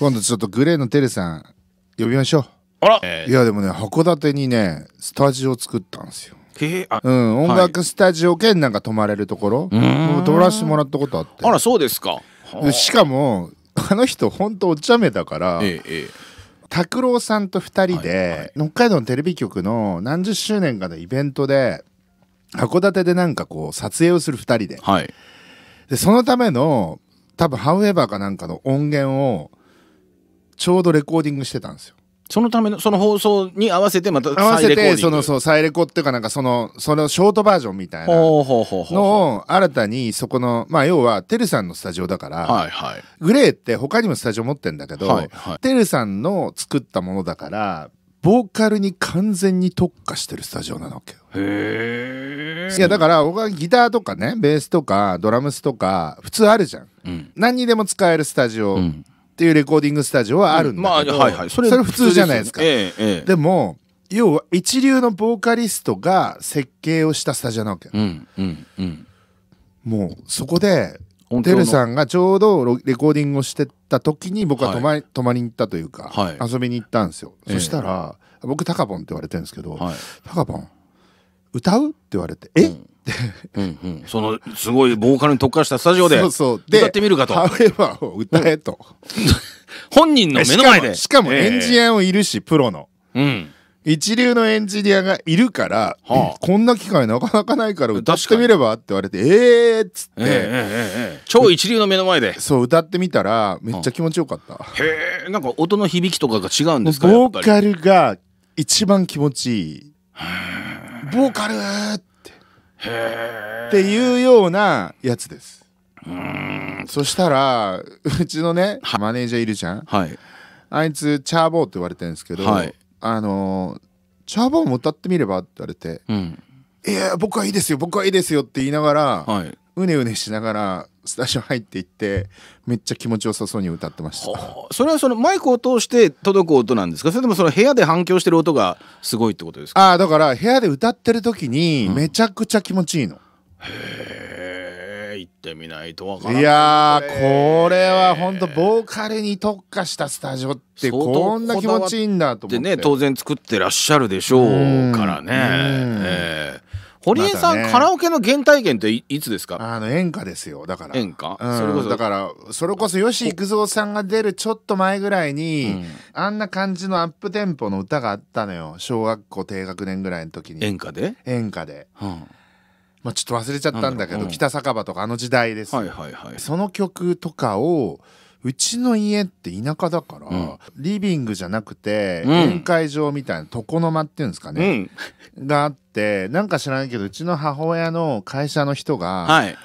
今度ちょっとグレーのテレさん呼びましょうあら、えー、いやでもね函館にねスタジオ作ったんですよへえうん、音楽スタジオ兼なんか泊まれるところ、はい、泊らせてもらったことあってあらそうですか、しかもあの人ほんとお茶目だからええ拓郎さんと2人で、はいはい、北海道のテレビ局の何十周年かのイベントで函館でなんかこう撮影をする2人ではい、でそのための多分「ハウエバー」かなんかの音源をちょうどレコーディングしてたんですよそのためのその放送に合わせてまた合わせてそのそう再レコっていうかなんかそのそのショートバージョンみたいなのを新たにそこのまあ要はてるさんのスタジオだから、はいはい、グレーって他にもスタジオ持ってんだけど、はいはい、さんの作ったものだからボーカルに完全に特化してるスタジオなわけへいやだから僕はギターとかねベースとかドラムスとか普通あるじゃん、うん、何にでも使えるスタジオっていうレコーディングスタジオはあるんだけど、うんまあはいはい、それ普通じゃないですか。ええ、でも要は一流のボーカリストが設計をしたスタジオなわけ、うんうんうん、もうそこでてるさんがちょうどレコーディングをしてた時に僕は泊ま,、はい、泊まりに行ったというか、はい、遊びに行ったんですよ、えー、そしたら僕タカボンって言われてるんですけど、はい、タカボン歌うって言われて、え、うん、っんうん、そのすごいボーカルに特化したスタジオで歌ってみるかと。ハウエバーを歌えと、本人の目の前でしかもエンジニアもいるし、プロの、うん、一流のエンジニアがいるから、はあ、こんな機会なかなかないから歌ってみればって言われてええー、っつって、えーえー、超一流の目の前でそう歌ってみたらめっちゃ気持ちよかった、はあ、へえんか音の響きとかが違うんですかボーカルが一番気持ちいい。ボーカルってっていうようなやつですうんそしたらうちのねマネージャーいるじゃん、はい、あいつチャーボーって言われてるんですけど、はい、あのチャーボーも歌ってみればって言われて、うん、いや僕はいいですよ僕はいいですよって言いながら、はい、うねうねしながらスタジオ入っていってめっちゃ気持ちよさそうに歌ってましたそれはそのマイクを通して届く音なんですかそれともその部屋で反響してる音がすごいってことですかあだから部屋で歌ってる時にめちゃくちゃ気持ちいいの、うん、へえ行ってみないとわからないいやこれは本当ボーカルに特化したスタジオってこんな気持ちいいんだと思ってね当然作ってらっしゃるでしょうからね、堀江さん、ね、カラオケの原体験っていつですかあの演歌ですよだから演歌、うん、それこそだからそれこそ吉幾三さんが出るちょっと前ぐらいに、あんな感じのアップテンポの歌があったのよ小学校低学年ぐらいの時に演歌で演歌で、うん、まあ、ちょっと忘れちゃったんだけど「北酒場」とかあの時代です、はいはいはい、その曲とかをうちの家って田舎だから、うん、リビングじゃなくて、宴会場みたいな床の間っていうんですかね、があってなんか知らないけどうちの母親の会社の人が、はい、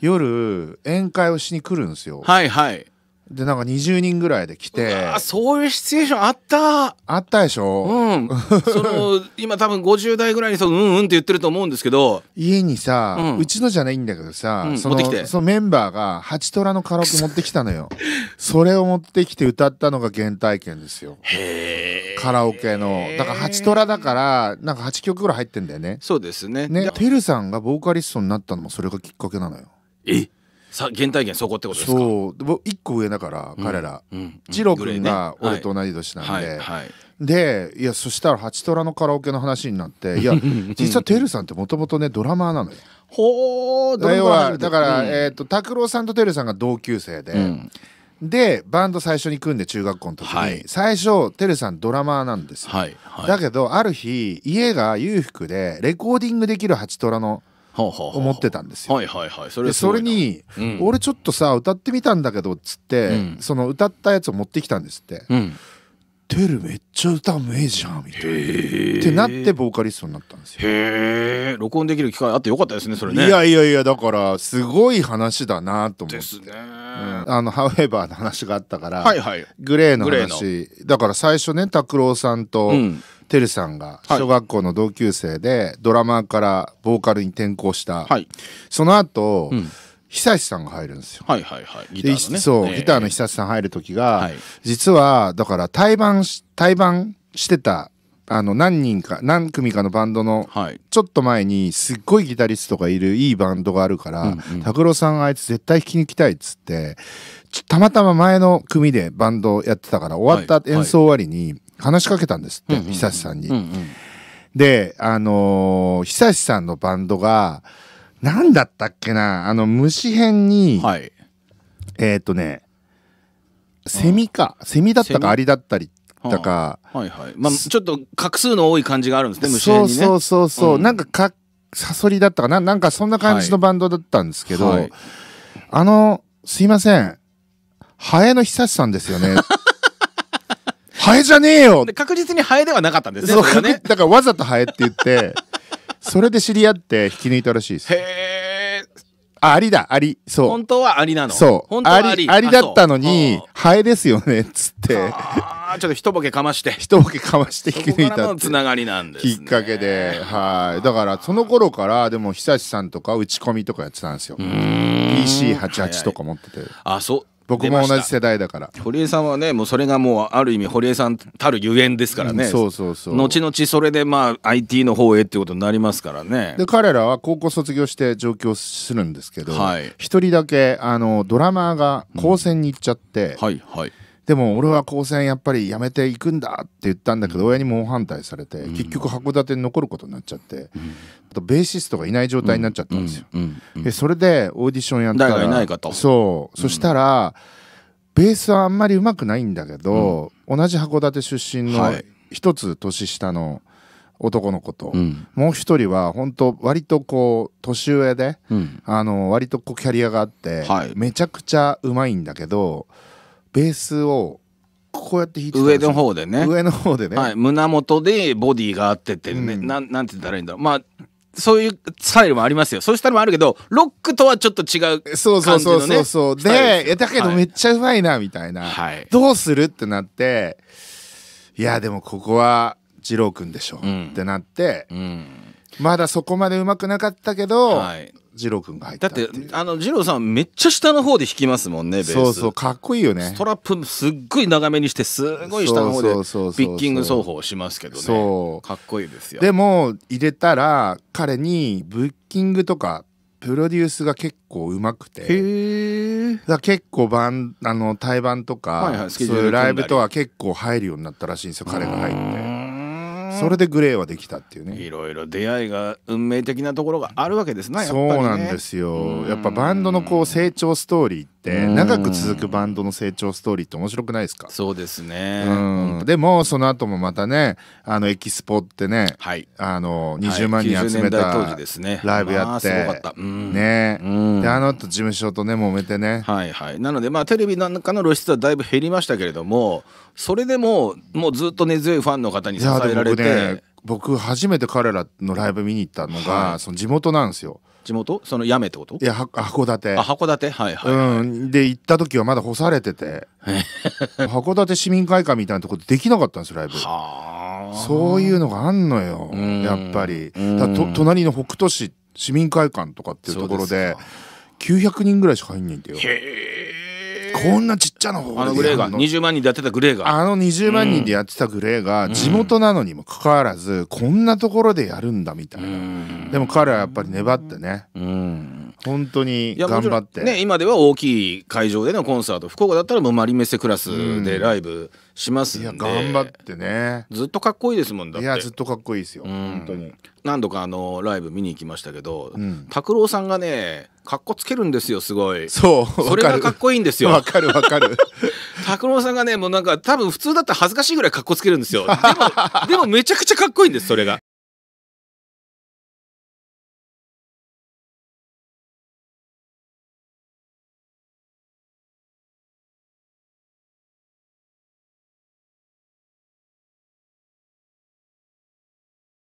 夜宴会をしに来るんですよ。はいはいでなんか20人ぐらいで来てあそういうシチュエーションあったあったでしょうんその 今多分50代ぐらいにそのうんうんって言ってると思うんですけど家にさ、うん、うちのじゃないんだけどさ、うん、そのそのメンバーが八虎のカラオケ持ってきたのよ それを持ってきて歌ったのが原体験ですよへえカラオケのだから八虎だからなんか8曲ぐらい入ってんだよねそうですねねてるさんがボーカリストになったのもそれがきっかけなのよえっさ原体験そこってことですかそう一個上だから彼ら、うんうん二君が俺と同じ年なんで、でいやそしたら「ハチトラ」のカラオケの話になっていや 実はテルさんってもともとねドラマーなのよ。ほー要はだから、えっ、と拓郎さんとテルさんが同級生で、でバンド最初に組んで中学校の時に、最初てるさんドラマーなんですよ、だけどある日家が裕福でレコーディングできるハチトラの思ってたんですよ。はいはいはい、それそれに、うん、俺ちょっとさ歌ってみたんだけどっつって、うん、その歌ったやつを持ってきたんですって。うんテルめっちゃ歌うめえじゃんみたいなってなってボーカリストになったんですよへえ録音できる機会あってよかったですねそれねいやいやいやだからすごい話だなと思ってですね、うあの「ハウエバー」の話があったから、はいはい、グレーの話だから最初ね拓郎さんと、うんてるさんが小学校の同級生でドラマーからボーカルに転向した、はい、その後、うん久志さんが入るんですよ。はいはいはい。ギターの、ね、そう、えー、ギターの久志さん入る時が、はい、実はだから対バン対バンしてたあの何人か何組かのバンドのちょっと前にすっごいギタリストがいるいいバンドがあるから拓郎、うんうん、さんあいつ絶対弾きに来たいっつってたまたま前の組でバンドやってたから終わった演奏終わりに話しかけたんですって、はいはい、久志さんに。うんうん、であのー、久志さんのバンドが何だったっけなあの虫編に、はい、えっ、ー、とねセミかセミだったかアリだったりってだから、はいはいまあ、ちょっと画数の多い感じがあるんですね虫にねそうそうそう、うん、なんかかサソリだったかななんかそんな感じのバンドだったんですけど、はいはい、あのすいませんハエの久さんですよね ハエじゃねえよ確実にハエではなかったんですねそうね だからわざとハエって言って それで知り合って引き抜いたらしいですへー。あアリだアリそう本当はアリなのそう本当はアリアリだったのにハエですよねつってちょっと一ボケかまして一ボケかまして引き抜いたつながりなんです、ね、きっかけではいだからその頃からでも久志さんとか打ち込みとかやってたんですよ PC88 とか持っててあそう僕も同じ世代だから堀江さんはねもうそれがもうある意味堀江さんたるゆえんですからね、うん、そうそうそう後々それでまあ IT の方へっていうことになりますからねで彼らは高校卒業して上京するんですけど一、はい、人だけあのドラマーが高専に行っちゃって、うん、はいはいでも俺は高専やっぱりやめていくんだって言ったんだけど、親に猛反対されて、結局函館に残ることになっちゃって、あとベーシストがいない状態になっちゃったんですよ。でそれでオーディションやったらそうそしたら、ベースはあんまりうまくないんだけど、同じ函館出身の一つ年下の男の子と、もう一人は本当割とこう年上で、あの割とこうキャリアがあって、めちゃくちゃうまいんだけど。ベースをこうやって弾いてた上の方でね上の方でね、はい、胸元でボディがあっててね、うん、なんなんて言ったらいいんだろうまあそういうスタイルもありますよそういうスタイルもあるけどロックとはちょっと違う感じの、ね、そうそうそうそうそうででだけどめっちゃうまいなみたいな、はい、どうするってなっていやでもここは二郎君でしょ、うん、ってなって、うん、まだそこまでうまくなかったけど、はい、二郎君が入っただってあの二郎さんめっちゃ下の方で弾きますもんねベースそうそうかっこいいよねストラップすっごい長めにしてすごい下の方でピッキング奏法しますけどねそうかっこいいですよでも入れたら彼にブッキングとかプロデュースが結構うまくてだ結構バンあの対バンとか、はいはい、そういうライブとは結構入るようになったらしいんですよ彼が入って。それでグレーはできたっていうねいろいろ出会いが運命的なところがあるわけですな、ね、そうなんですよやっぱバンドのこう成長ストーリーってって長く続くバンドの成長ストーリーって面白くないですかそうですね、うん、でもその後もまたねあのエキスポってね、はい、あの20万人集めたライブやって、はいねまあ、すごかった、ね、であの事務所とね揉めてねはいはいなのでまあテレビなんかの露出はだいぶ減りましたけれどもそれでももうずっと根、強いファンの方に支えられて僕初めて彼らのライブ見に行ったのが、はい、その地元なんですよ。地元そのやめってこといや函館あ函館はいはい、はい、うんで行った時はまだ干されてて 函館市民会館みたいなとこでできなかったんですライブそういうのがあんのよやっぱり隣の北斗市市民会館とかっていうところで900人ぐらいしか入んないんだよへえこんなちっちゃなホールであのグレーが20万人でやってたグレーがあの20万人でやってたグレーが地元なのにもかかわらずこんなところでやるんだみたいなでも彼はやっぱり粘ってねうん本当に頑張ってね今では大きい会場でのコンサート福岡だったらもうマリメッセクラスでライブしますんで、うん、頑張ってねずっとかっこいいですもんだっていやずっとかっこいいですよ、うん、本当に何度かあのライブ見に行きましたけど拓郎、うん、さんがねかっこつけるんですよすごいそうそれがかっこいいんですよわかるわかる 拓郎さんがねもうなんか多分普通だったら恥ずかしいぐらいかっこつけるんですよでもでもめちゃくちゃかっこいいんですそれが